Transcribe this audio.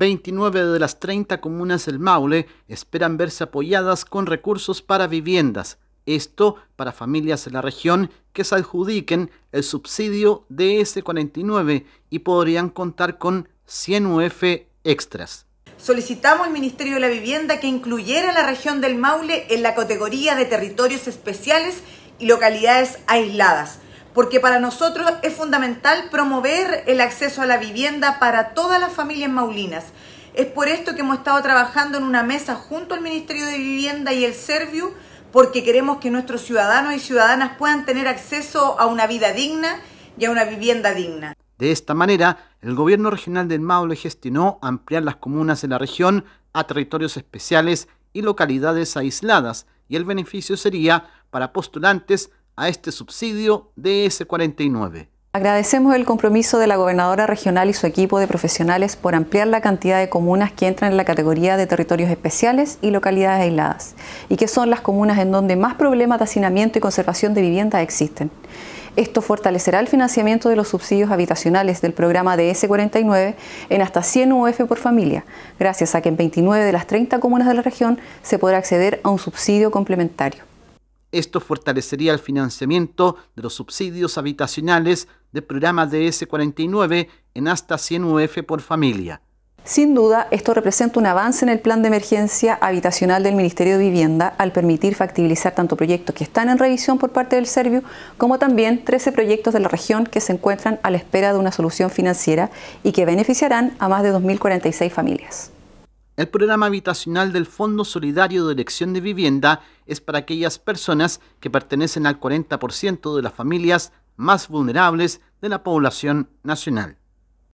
29 de las 30 comunas del Maule esperan verse apoyadas con recursos para viviendas, esto para familias de la región que se adjudiquen el subsidio de s 49 y podrían contar con 100 UF extras. Solicitamos al Ministerio de la Vivienda que incluyera la región del Maule en la categoría de territorios especiales y localidades aisladas porque para nosotros es fundamental promover el acceso a la vivienda para todas las familias maulinas. Es por esto que hemos estado trabajando en una mesa junto al Ministerio de Vivienda y el Serviu, porque queremos que nuestros ciudadanos y ciudadanas puedan tener acceso a una vida digna y a una vivienda digna. De esta manera, el gobierno regional del Maule gestionó ampliar las comunas de la región a territorios especiales y localidades aisladas, y el beneficio sería para postulantes a este subsidio de 49. Agradecemos el compromiso de la gobernadora regional y su equipo de profesionales por ampliar la cantidad de comunas que entran en la categoría de territorios especiales y localidades aisladas, y que son las comunas en donde más problemas de hacinamiento y conservación de viviendas existen. Esto fortalecerá el financiamiento de los subsidios habitacionales del programa de DS49 en hasta 100 UF por familia, gracias a que en 29 de las 30 comunas de la región se podrá acceder a un subsidio complementario. Esto fortalecería el financiamiento de los subsidios habitacionales de programas de S49 en hasta 100 UF por familia. Sin duda, esto representa un avance en el plan de emergencia habitacional del Ministerio de Vivienda al permitir factibilizar tanto proyectos que están en revisión por parte del Servio como también 13 proyectos de la región que se encuentran a la espera de una solución financiera y que beneficiarán a más de 2.046 familias. El programa habitacional del Fondo Solidario de Elección de Vivienda es para aquellas personas que pertenecen al 40% de las familias más vulnerables de la población nacional.